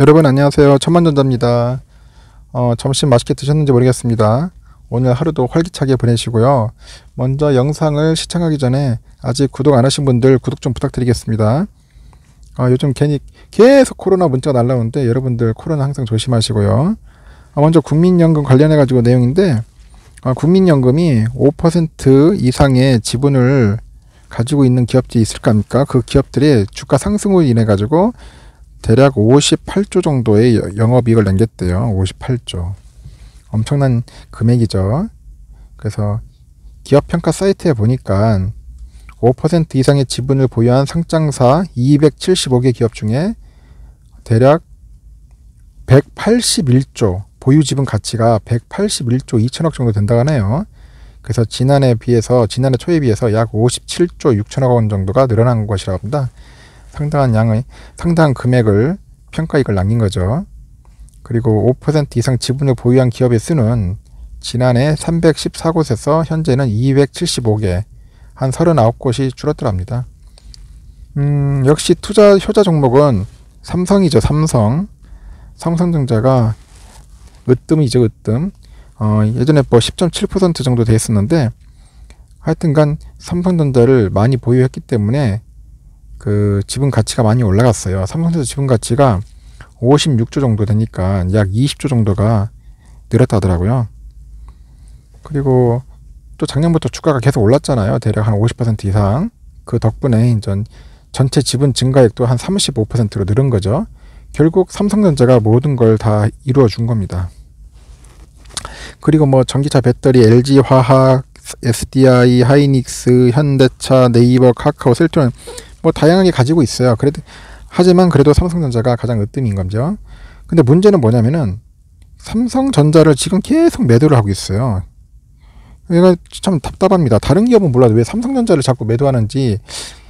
여러분 안녕하세요. 천만전자입니다. 어, 점심 맛있게 드셨는지 모르겠습니다. 오늘 하루도 활기차게 보내시고요. 먼저 영상을 시청하기 전에 아직 구독 안 하신 분들 구독 좀 부탁드리겠습니다. 어, 요즘 괜히 계속 코로나 문자가 날라오는데 여러분들 코로나 항상 조심하시고요. 어, 먼저 국민연금 관련해 가지고 내용인데 어, 국민연금이 5% 이상의 지분을 가지고 있는 기업들이 있을 겁니까? 그 기업들이 주가 상승으로 인해 가지고 대략 58조 정도의 영업이익을 남겼대요. 58조. 엄청난 금액이죠. 그래서 기업평가 사이트에 보니까 5% 이상의 지분을 보유한 상장사 275개 기업 중에 대략 181조 보유 지분 가치가 181조 2천억 정도 된다고 하네요. 그래서 지난해 에 비해서 지난해 초에 비해서 약 57조 6천억 원 정도가 늘어난 것이라고 합니다. 상당한 양의 상당한 금액을 평가이익을 남긴 거죠. 그리고 5% 이상 지분을 보유한 기업의 수는 지난해 314곳에서 현재는 275개, 한 39곳이 줄었더랍니다. 음, 역시 투자 효자 종목은 삼성이죠, 삼성. 삼성전자가 으뜸이죠, 으뜸. 어, 예전에 뭐 10.7% 정도 됐었는데 하여튼간 삼성전자를 많이 보유했기 때문에 그 지분 가치가 많이 올라갔어요. 삼성전자 지분 가치가 56조 정도 되니까 약 20조 정도가 늘었다 하더라고요. 그리고 또 작년부터 주가가 계속 올랐잖아요. 대략 한 50% 이상. 그 덕분에 전 전체 지분 증가액도 한 35%로 늘은 거죠. 결국 삼성전자가 모든 걸 다 이루어 준 겁니다. 그리고 뭐 전기차 배터리, LG 화학, SDI, 하이닉스, 현대차, 네이버, 카카오, 셀트론 뭐 다양하게 가지고 있어요. 그래도 하지만 그래도 삼성전자가 가장 으뜸인 거죠. 근데 문제는 뭐냐면은 삼성전자를 지금 계속 매도를 하고 있어요. 그러참 답답합니다. 다른 기업은 몰라도 왜 삼성전자를 자꾸 매도하는지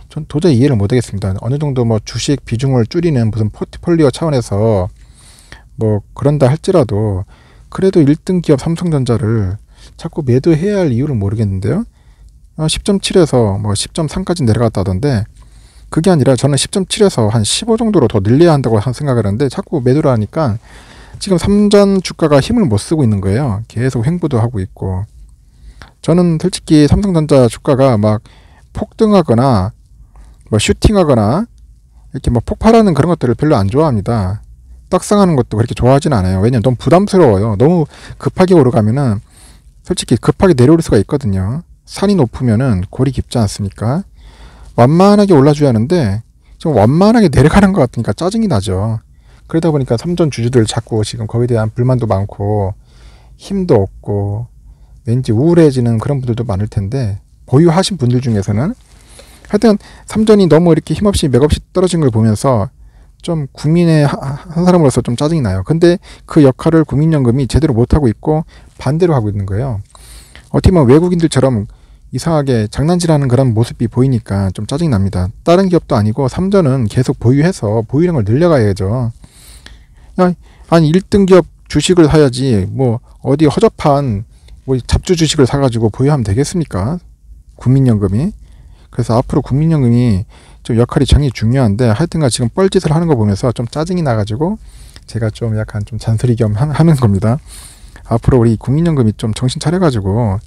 전 도저히 이해를 못하겠습니다. 어느 정도 뭐 주식 비중을 줄이는 무슨 포트폴리오 차원에서 뭐 그런다 할지라도 그래도 1등 기업 삼성전자를 자꾸 매도해야 할 이유를 모르겠는데요. 10.7에서 어, 뭐 10.3까지 내려갔다던데 그게 아니라 저는 10.7에서 한 15 정도로 더 늘려야 한다고 생각을 하는데 자꾸 매도를 하니까 지금 삼전 주가가 힘을 못 쓰고 있는 거예요. 계속 횡보도 하고 있고. 저는 솔직히 삼성전자 주가가 막 폭등하거나 뭐 슈팅하거나 이렇게 뭐 폭발하는 그런 것들을 별로 안 좋아합니다. 떡상하는 것도 그렇게 좋아하진 않아요. 왜냐면 너무 부담스러워요. 너무 급하게 오르가면은 솔직히 급하게 내려올 수가 있거든요. 산이 높으면은 골이 깊지 않습니까? 완만하게 올라줘야 하는데 지금 완만하게 내려가는 것 같으니까 짜증이 나죠. 그러다 보니까 삼전 주주들 자꾸 지금 거기에 대한 불만도 많고 힘도 없고 왠지 우울해지는 그런 분들도 많을 텐데 보유하신 분들 중에서는 하여튼 삼전이 너무 이렇게 힘없이 맥없이 떨어진 걸 보면서 좀 국민의 한 사람으로서 좀 짜증이 나요. 근데 그 역할을 국민연금이 제대로 못하고 있고 반대로 하고 있는 거예요. 어떻게 보면 외국인들처럼 이상하게 장난질하는 그런 모습이 보이니까 좀 짜증 납니다. 다른 기업도 아니고 삼전은 계속 보유해서 보유량을 늘려가야죠. 아, 아니 1등 기업 주식을 사야지 뭐 어디 허접한 뭐 잡주 주식을 사가지고 보유하면 되겠습니까? 국민연금이 그래서 앞으로 국민연금이 좀 역할이 장이 중요한데 하여튼간 지금 뻘짓을 하는 거 보면서 좀 짜증이 나가지고 제가 좀 약간 좀 잔소리 겸 하는 겁니다. 앞으로 우리 국민연금이 좀 정신 차려가지고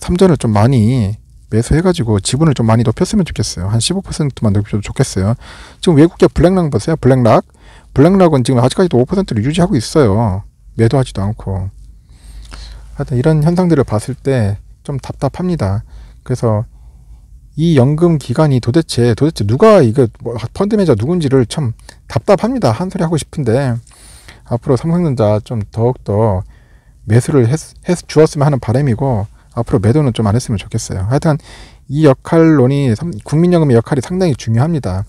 삼전을 좀 많이 매수해가지고 지분을 좀 많이 높였으면 좋겠어요. 한 15%만 높여도 좋겠어요. 지금 외국계 블랙락 보세요. 블랙락. 블랙락은 지금 아직까지도 5%를 유지하고 있어요. 매도하지도 않고. 하여튼 이런 현상들을 봤을 때 좀 답답합니다. 그래서 이 연금 기간이 도대체 도대체 누가 이거 뭐 펀드 매니저 누군지를 참 답답합니다. 한 소리 하고 싶은데 앞으로 삼성전자 좀 더욱더 매수를 해 주었으면 하는 바람이고 앞으로 매도는 좀 안 했으면 좋겠어요. 하여튼 이 역할론이 국민연금의 역할이 상당히 중요합니다.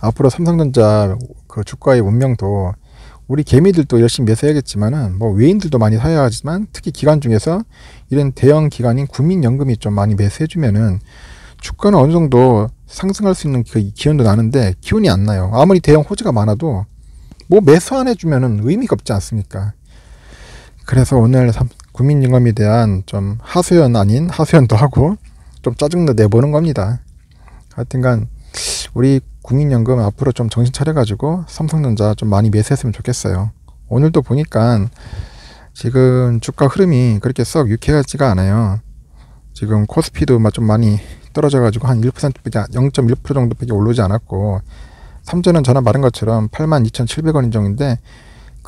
앞으로 삼성전자 그 주가의 운명도 우리 개미들도 열심히 매수해야겠지만은 뭐 외인들도 많이 사야 하지만 특히 기관 중에서 이런 대형 기관인 국민연금이 좀 많이 매수해주면은 주가는 어느 정도 상승할 수 있는 그 기운도 나는데 기운이 안 나요. 아무리 대형 호재가 많아도 뭐 매수 안 해주면은 의미가 없지 않습니까? 그래서 오늘 삼, 국민윤감에 대한 좀 하소연 아닌 하소연도 하고 좀 짜증도 내보는 겁니다. 하여튼간 우리 국민연금 앞으로 좀 정신 차려가지고 삼성전자 좀 많이 매수했으면 좋겠어요. 오늘도 보니까 지금 주가 흐름이 그렇게 썩 유쾌하지가 않아요. 지금 코스피도 좀 많이 떨어져가지고 한 1%밖에 0.1% 정도밖에 오르지 않았고 삼전은 전화 말한 것처럼 82,700원인 정인데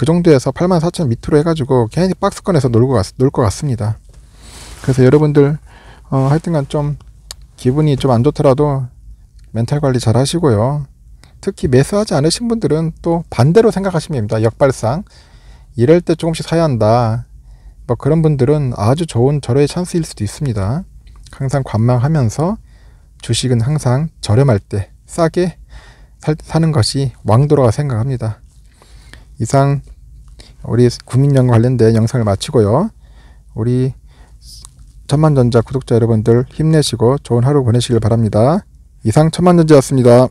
그 정도에서 84,000 밑으로 해가지고 괜히 박스권에서 놀고 갔, 놀것 같습니다. 그래서 여러분들 어, 하여튼간 좀 기분이 좀 안 좋더라도 멘탈 관리 잘 하시고요. 특히 매수하지 않으신 분들은 또 반대로 생각하시면 됩니다. 역발상 이럴 때 조금씩 사야 한다. 뭐 그런 분들은 아주 좋은 절호의 찬스일 수도 있습니다. 항상 관망하면서 주식은 항상 저렴할 때 싸게 사, 사는 것이 왕도라고 생각합니다. 이상 우리 국민연금 관련된 영상을 마치고요. 우리 천만전자 구독자 여러분들 힘내시고 좋은 하루 보내시길 바랍니다. 이상 천만전자였습니다.